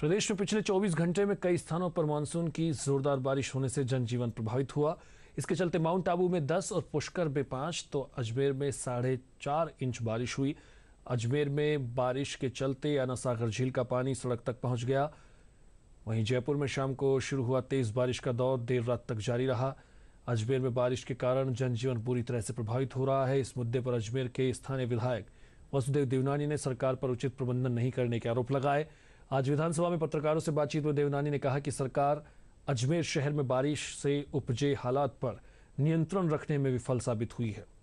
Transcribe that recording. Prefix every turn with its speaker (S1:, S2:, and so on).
S1: प्रदेश में पिछले 24 घंटे में कई स्थानों पर मानसून की जोरदार बारिश होने से जनजीवन प्रभावित हुआ इसके चलते माउंट आबू में 10 और पुष्कर में पांच तो अजमेर में साढ़े चार इंच बारिश हुई अजमेर में बारिश के चलते सागर झील का पानी सड़क तक पहुंच गया वहीं जयपुर में शाम को शुरू हुआ तेज बारिश का दौर देर रात तक जारी रहा अजमेर में बारिश के कारण जनजीवन बुरी तरह से प्रभावित हो रहा है इस मुद्दे पर अजमेर के स्थानीय विधायक वसुदेव देवनानी ने सरकार पर उचित प्रबंधन नहीं करने के आरोप लगाए आज विधानसभा में पत्रकारों से बातचीत में देवनानी ने कहा कि सरकार अजमेर शहर में बारिश से उपजे हालात पर नियंत्रण रखने में विफल साबित हुई है